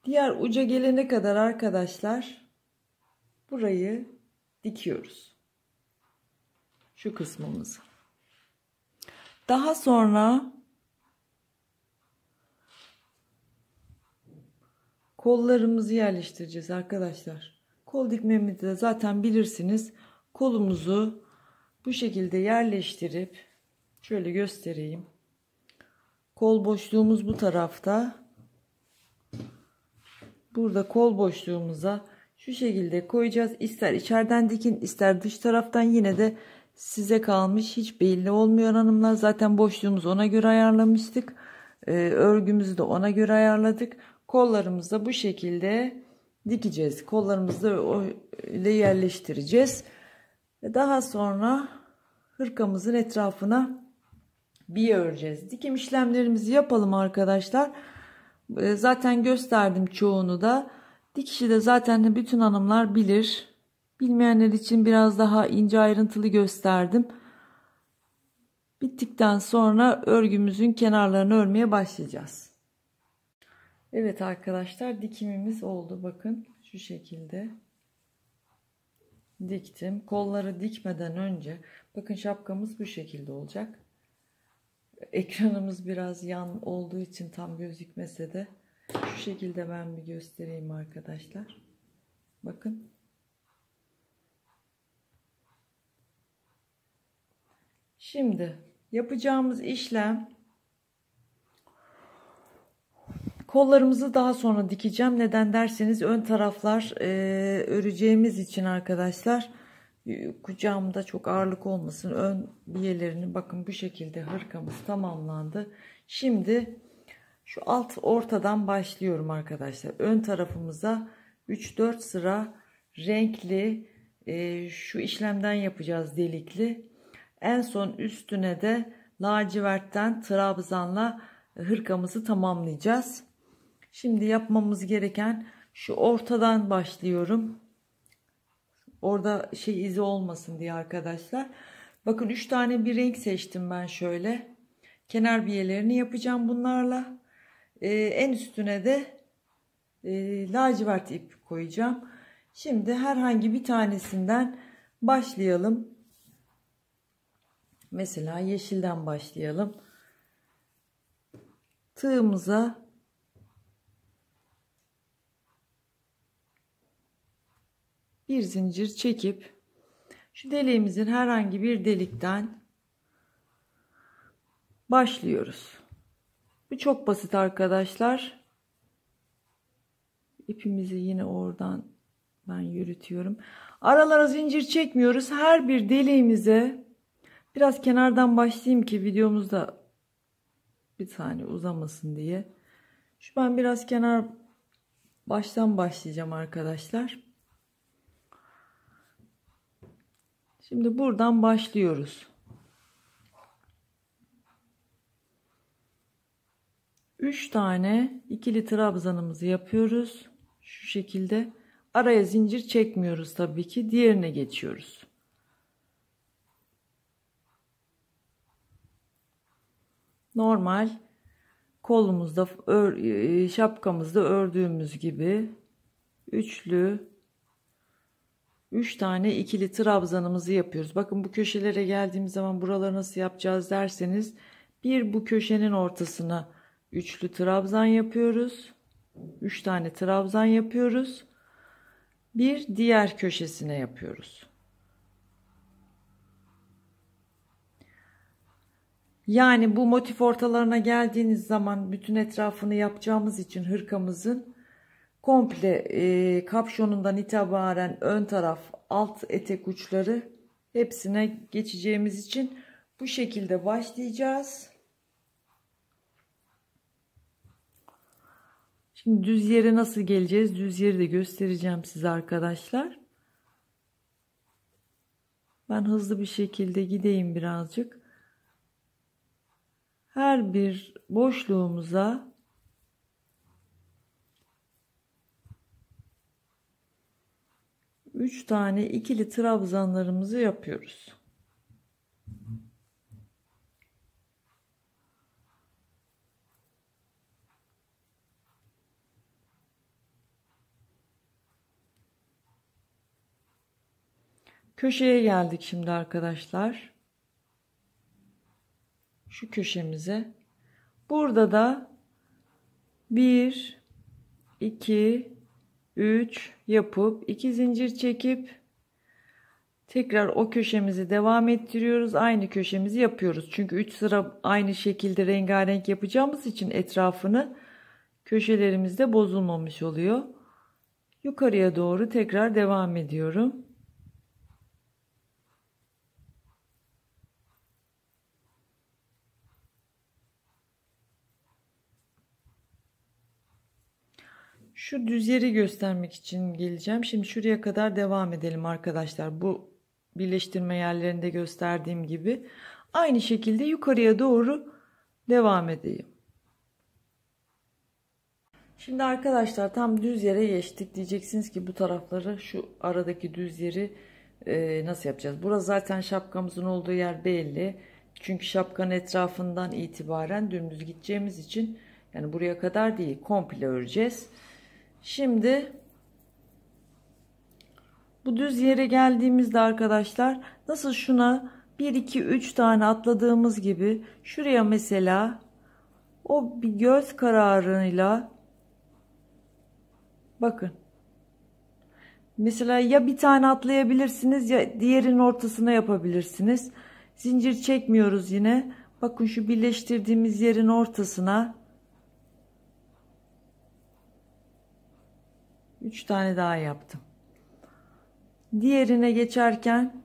Diğer uca gelene kadar arkadaşlar burayı dikiyoruz. Şu kısmımızı. Daha sonra kollarımızı yerleştireceğiz arkadaşlar. Kol dikmemizi de zaten bilirsiniz. Kolumuzu bu şekilde yerleştirip şöyle göstereyim. Kol boşluğumuz bu tarafta burada kol boşluğumuza şu şekilde koyacağız. İster içeriden dikin ister dış taraftan yine de size kalmış hiç belli olmuyor hanımlar. Zaten boşluğumuzu ona göre ayarlamıştık. Ee, örgümüzü de ona göre ayarladık. Kollarımızı da bu şekilde dikeceğiz. Kollarımızı da öyle yerleştireceğiz. Daha sonra hırkamızın etrafına bir öreceğiz. Dikim işlemlerimizi yapalım arkadaşlar. Arkadaşlar. E, zaten gösterdim çoğunu da. Dikişi de zaten bütün hanımlar bilir. Bilmeyenler için biraz daha ince ayrıntılı gösterdim. Bittikten sonra örgümüzün kenarlarını örmeye başlayacağız. Evet arkadaşlar dikimimiz oldu. Bakın şu şekilde diktim. Kolları dikmeden önce bakın şapkamız bu şekilde olacak ekranımız biraz yan olduğu için tam gözükmese de şu şekilde ben bir göstereyim arkadaşlar. Bakın. Şimdi yapacağımız işlem kollarımızı daha sonra dikeceğim. Neden derseniz ön taraflar e, öreceğimiz için arkadaşlar ee, kucağımda çok ağırlık olmasın. Ön biyelerini bakın bu şekilde hırkamız tamamlandı. Şimdi şu alt ortadan başlıyorum arkadaşlar. Ön tarafımıza 3-4 sıra renkli e, şu işlemden yapacağız delikli. En son üstüne de lacivertten trabzanla hırkamızı tamamlayacağız. Şimdi yapmamız gereken şu ortadan başlıyorum. Orada şey izi olmasın diye arkadaşlar. Bakın 3 tane bir renk seçtim ben şöyle. Kenar biyelerini yapacağım bunlarla. Ee, en üstüne de e, lacivert ip koyacağım. Şimdi herhangi bir tanesinden başlayalım. Mesela yeşilden başlayalım. Tığımıza bir zincir çekip şu deliğimizin herhangi bir delikten başlıyoruz. Bu çok basit arkadaşlar. İpimizi yine oradan ben yürütüyorum. Aralara zincir çekmiyoruz. Her bir deliğimize biraz kenardan başlayayım ki videomuzda bir saniye uzamasın diye. Şu ben biraz kenar baştan başlayacağım arkadaşlar. Şimdi buradan başlıyoruz. Üç tane ikili trabzanımızı yapıyoruz. Şu şekilde. Araya zincir çekmiyoruz tabii ki. Diğerine geçiyoruz. Normal kolumuzda e, şapkamızda ördüğümüz gibi üçlü 3 tane ikili trabzanımızı yapıyoruz. Bakın bu köşelere geldiğimiz zaman buraları nasıl yapacağız derseniz bir bu köşenin ortasına üçlü trabzan yapıyoruz. 3 tane trabzan yapıyoruz. Bir diğer köşesine yapıyoruz. Yani bu motif ortalarına geldiğiniz zaman bütün etrafını yapacağımız için hırkamızın komple e, kapşonundan itibaren ön taraf alt etek uçları hepsine geçeceğimiz için bu şekilde başlayacağız. Şimdi düz yere nasıl geleceğiz? Düz yeri de göstereceğim size arkadaşlar. Ben hızlı bir şekilde gideyim birazcık. Her bir boşluğumuza 3 tane ikili trabzanlarımızı yapıyoruz. Köşeye geldik şimdi arkadaşlar. Şu köşemize. Burada da 1 2 3 yapıp 2 zincir çekip tekrar o köşemizi devam ettiriyoruz. Aynı köşemizi yapıyoruz. Çünkü 3 sıra aynı şekilde rengarenk yapacağımız için etrafını köşelerimizde bozulmamış oluyor. Yukarıya doğru tekrar devam ediyorum. Şu düz yeri göstermek için geleceğim. Şimdi şuraya kadar devam edelim arkadaşlar. Bu birleştirme yerlerinde gösterdiğim gibi. Aynı şekilde yukarıya doğru devam edeyim. Şimdi arkadaşlar tam düz yere geçtik. Diyeceksiniz ki bu tarafları şu aradaki düz yeri e, nasıl yapacağız? Burası zaten şapkamızın olduğu yer belli. Çünkü şapkanın etrafından itibaren dümdüz gideceğimiz için yani buraya kadar değil komple öreceğiz. Şimdi bu düz yere geldiğimizde arkadaşlar nasıl şuna 1 2 3 tane atladığımız gibi şuraya mesela o bir göz kararıyla bakın mesela ya bir tane atlayabilirsiniz ya diğerin ortasına yapabilirsiniz zincir çekmiyoruz yine bakın şu birleştirdiğimiz yerin ortasına 3 tane daha yaptım. Diğerine geçerken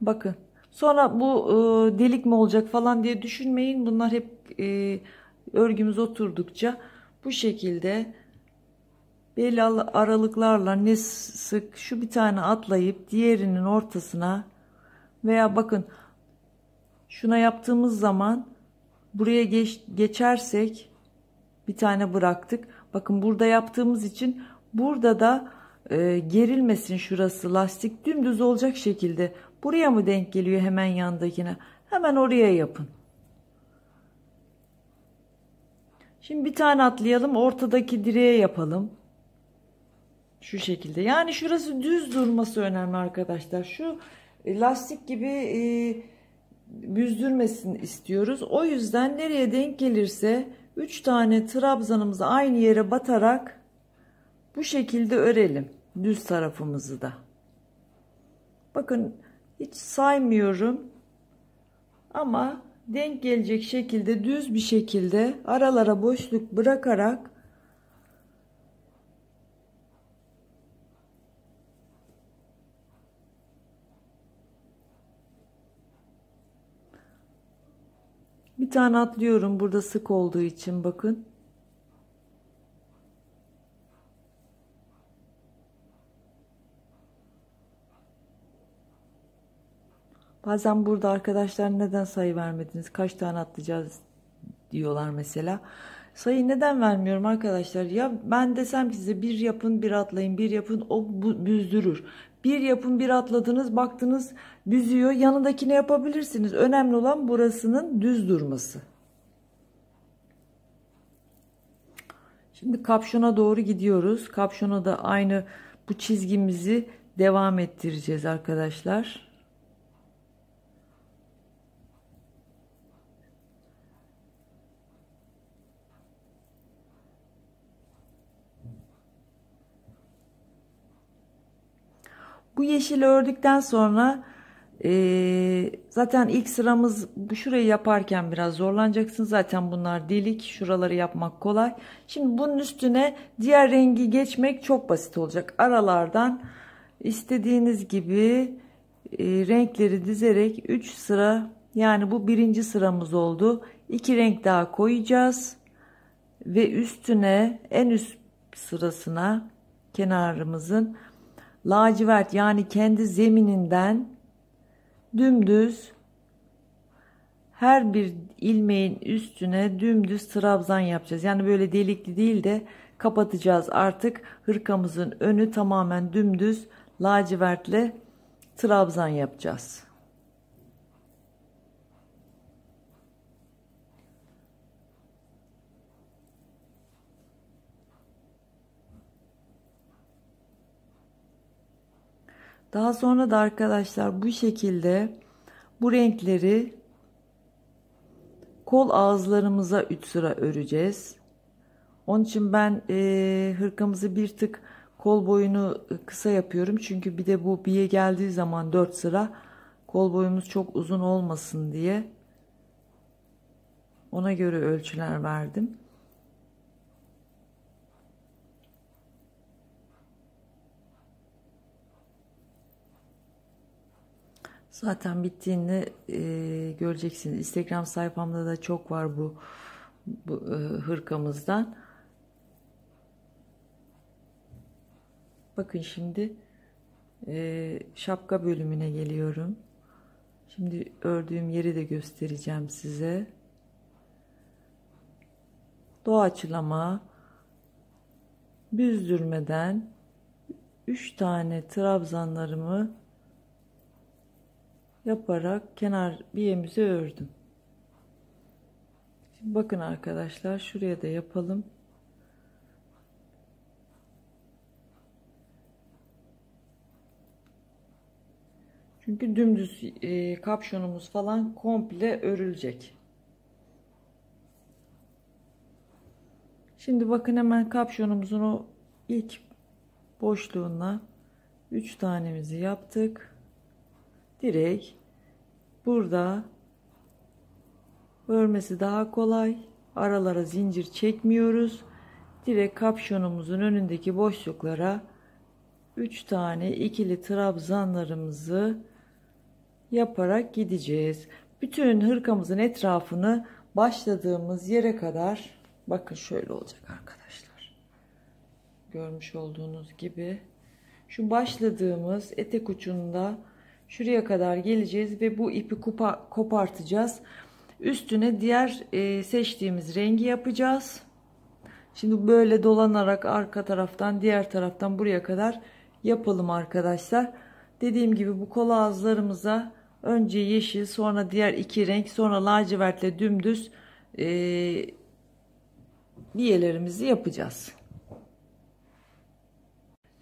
bakın sonra bu e, delik mi olacak falan diye düşünmeyin. Bunlar hep e, örgümüz oturdukça bu şekilde belli aralıklarla ne sık şu bir tane atlayıp diğerinin ortasına veya bakın şuna yaptığımız zaman buraya geç, geçersek bir tane bıraktık. Bakın burada yaptığımız için burada da e, gerilmesin şurası lastik dümdüz olacak şekilde. Buraya mı denk geliyor hemen yandakine? Hemen oraya yapın. Şimdi bir tane atlayalım ortadaki direğe yapalım. Şu şekilde. Yani şurası düz durması önemli arkadaşlar. Şu e, lastik gibi e, büzdürmesin istiyoruz. O yüzden nereye denk gelirse 3 tane trabzanımızı aynı yere batarak bu şekilde örelim düz tarafımızı da. Bakın hiç saymıyorum ama denk gelecek şekilde düz bir şekilde aralara boşluk bırakarak tane atlıyorum burada sık olduğu için bakın. Bazen burada arkadaşlar neden sayı vermediniz? Kaç tane atlayacağız diyorlar mesela. Sayı neden vermiyorum arkadaşlar? Ya ben desem size bir yapın bir atlayın bir yapın o büzdürür. Bir yapın bir atladınız baktınız düzüyor. Yanındakine yapabilirsiniz. Önemli olan burasının düz durması. Şimdi kapşona doğru gidiyoruz. Kapşona da aynı bu çizgimizi devam ettireceğiz arkadaşlar. Bu yeşili ördükten sonra e, zaten ilk sıramız bu şurayı yaparken biraz zorlanacaksın. Zaten bunlar delik. Şuraları yapmak kolay. Şimdi bunun üstüne diğer rengi geçmek çok basit olacak. Aralardan istediğiniz gibi e, renkleri dizerek 3 sıra yani bu birinci sıramız oldu. 2 renk daha koyacağız. Ve üstüne en üst sırasına kenarımızın lacivert yani kendi zemininden dümdüz her bir ilmeğin üstüne dümdüz trabzan yapacağız. Yani böyle delikli değil de kapatacağız artık hırkamızın önü tamamen dümdüz lacivertle trabzan yapacağız. Daha sonra da arkadaşlar bu şekilde bu renkleri kol ağızlarımıza 3 sıra öreceğiz. Onun için ben e, hırkamızı bir tık kol boyunu kısa yapıyorum. Çünkü bir de bu biye geldiği zaman 4 sıra kol boyumuz çok uzun olmasın diye ona göre ölçüler verdim. Zaten bittiğinde e, göreceksiniz. Instagram sayfamda da çok var bu, bu e, hırkamızdan. Bakın şimdi e, şapka bölümüne geliyorum. Şimdi ördüğüm yeri de göstereceğim size. Doğaçlama büzdürmeden 3 tane trabzanlarımı yaparak kenar biyemizi ördüm. Şimdi bakın arkadaşlar şuraya da yapalım. Çünkü dümdüz e, kapşonumuz falan komple örülecek. Şimdi bakın hemen kapşonumuzun o ilk boşluğuna 3 tanemizi yaptık. Direkt Burada örmesi daha kolay. Aralara zincir çekmiyoruz. Direkt kapşonumuzun önündeki boşluklara 3 tane ikili trabzanlarımızı yaparak gideceğiz. Bütün hırkamızın etrafını başladığımız yere kadar bakın şöyle olacak arkadaşlar. Görmüş olduğunuz gibi şu başladığımız etek ucunda Şuraya kadar geleceğiz ve bu ipi kupa, kopartacağız. Üstüne diğer e, seçtiğimiz rengi yapacağız. Şimdi böyle dolanarak arka taraftan diğer taraftan buraya kadar yapalım arkadaşlar. Dediğim gibi bu kol ağızlarımıza önce yeşil sonra diğer iki renk sonra lacivertle dümdüz e, diyelerimizi yapacağız.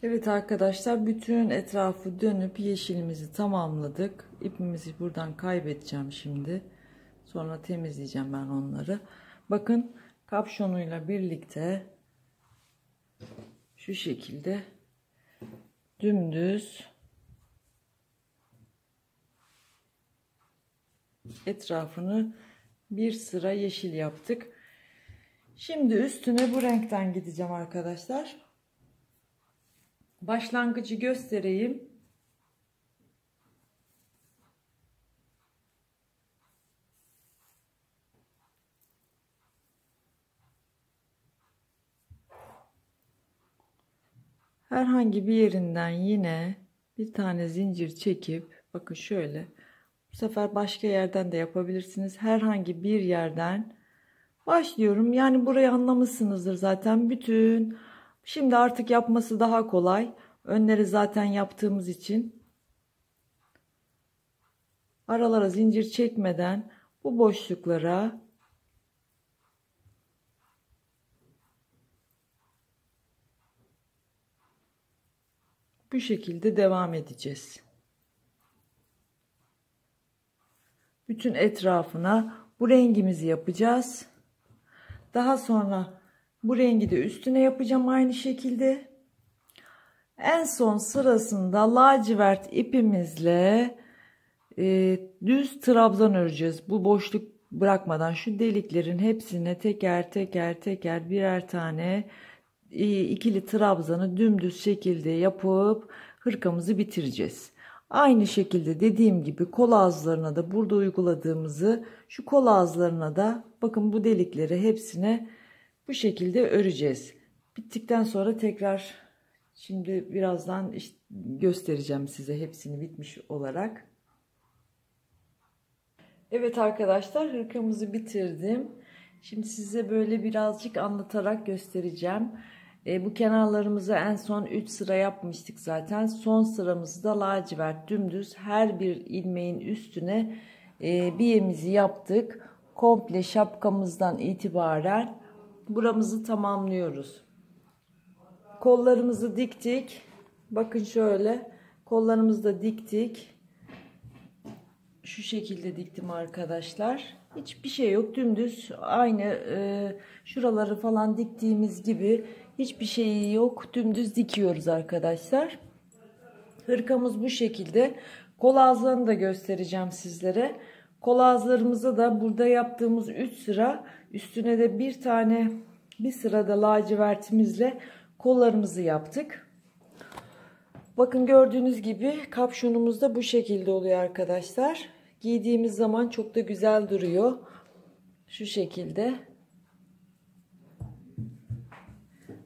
Evet arkadaşlar bütün etrafı dönüp yeşilimizi tamamladık. İpimizi buradan kaybedeceğim şimdi. Sonra temizleyeceğim ben onları. Bakın kapşonuyla birlikte şu şekilde dümdüz etrafını bir sıra yeşil yaptık. Şimdi üstüne bu renkten gideceğim arkadaşlar başlangıcı göstereyim. herhangi bir yerinden yine bir tane zincir çekip bakın şöyle bu sefer başka yerden de yapabilirsiniz herhangi bir yerden başlıyorum yani burayı anlamışsınızdır zaten bütün Şimdi artık yapması daha kolay. Önleri zaten yaptığımız için aralara zincir çekmeden bu boşluklara bu şekilde devam edeceğiz. Bütün etrafına bu rengimizi yapacağız. Daha sonra bu rengi de üstüne yapacağım aynı şekilde. En son sırasında lacivert ipimizle e, düz trabzan öreceğiz. Bu boşluk bırakmadan şu deliklerin hepsine teker teker teker birer tane e, ikili trabzanı dümdüz şekilde yapıp hırkamızı bitireceğiz. Aynı şekilde dediğim gibi kol ağızlarına da burada uyguladığımızı şu kol ağızlarına da bakın bu delikleri hepsine bu şekilde öreceğiz. Bittikten sonra tekrar şimdi birazdan işte göstereceğim size hepsini bitmiş olarak. Evet arkadaşlar hırkamızı bitirdim. Şimdi size böyle birazcık anlatarak göstereceğim. E, bu kenarlarımızı en son 3 sıra yapmıştık zaten. Son sıramızı da lacivert dümdüz her bir ilmeğin üstüne e, biyemizi yaptık. Komple şapkamızdan itibaren buramızı tamamlıyoruz. Kollarımızı diktik. Bakın şöyle kollarımızı da diktik. Şu şekilde diktim arkadaşlar. Hiçbir şey yok dümdüz aynı e, şuraları falan diktiğimiz gibi hiçbir şeyi yok dümdüz dikiyoruz arkadaşlar. Hırkamız bu şekilde. Kol ağızlarını da göstereceğim sizlere. Kol ağızlarımıza da burada yaptığımız 3 sıra Üstüne de bir tane bir sırada lacivertimizle kollarımızı yaptık. Bakın gördüğünüz gibi kapşonumuz da bu şekilde oluyor arkadaşlar. Giydiğimiz zaman çok da güzel duruyor. Şu şekilde.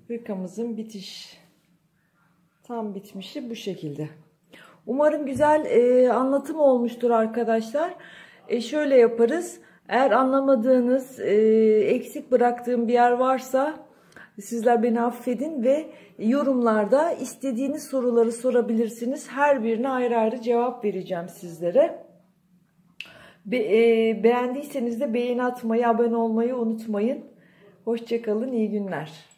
Hırkamızın bitiş tam bitmişi bu şekilde. Umarım güzel e, anlatım olmuştur arkadaşlar. E, şöyle yaparız. Eğer anlamadığınız, e, eksik bıraktığım bir yer varsa sizler beni affedin ve yorumlarda istediğiniz soruları sorabilirsiniz. Her birine ayrı ayrı cevap vereceğim sizlere. Be e, beğendiyseniz de beğeni atmayı, abone olmayı unutmayın. Hoşçakalın, iyi günler.